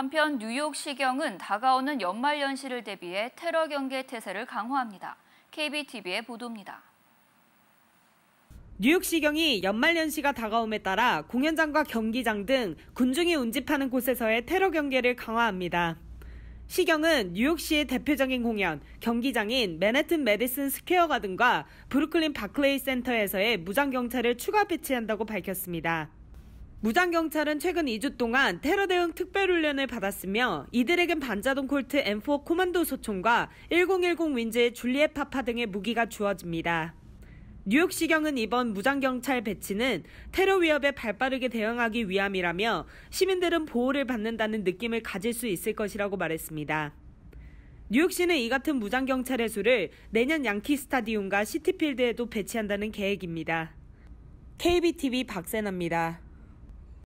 한편 뉴욕시경은 다가오는 연말연시를 대비해 테러 경계 태세를 강화합니다. KBTV의 보도입니다. 뉴욕시경이 연말연시가 다가옴에 따라 공연장과 경기장 등 군중이 운집하는 곳에서의 테러 경계를 강화합니다. 시경은 뉴욕시의 대표적인 공연, 경기장인 맨해튼 메디슨 스퀘어 가든과 브루클린 바클레이 센터에서의 무장경찰을 추가 배치한다고 밝혔습니다. 무장경찰은 최근 2주 동안 테러 대응 특별훈련을 받았으며 이들에겐 반자동 콜트 M4 코만도 소총과 1010 윈즈의 줄리엣 파파 등의 무기가 주어집니다. 뉴욕시경은 이번 무장경찰 배치는 테러 위협에 발빠르게 대응하기 위함이라며 시민들은 보호를 받는다는 느낌을 가질 수 있을 것이라고 말했습니다. 뉴욕시는 이 같은 무장경찰의 수를 내년 양키 스타디움과 시티필드에도 배치한다는 계획입니다. KBTV 박세나입니다.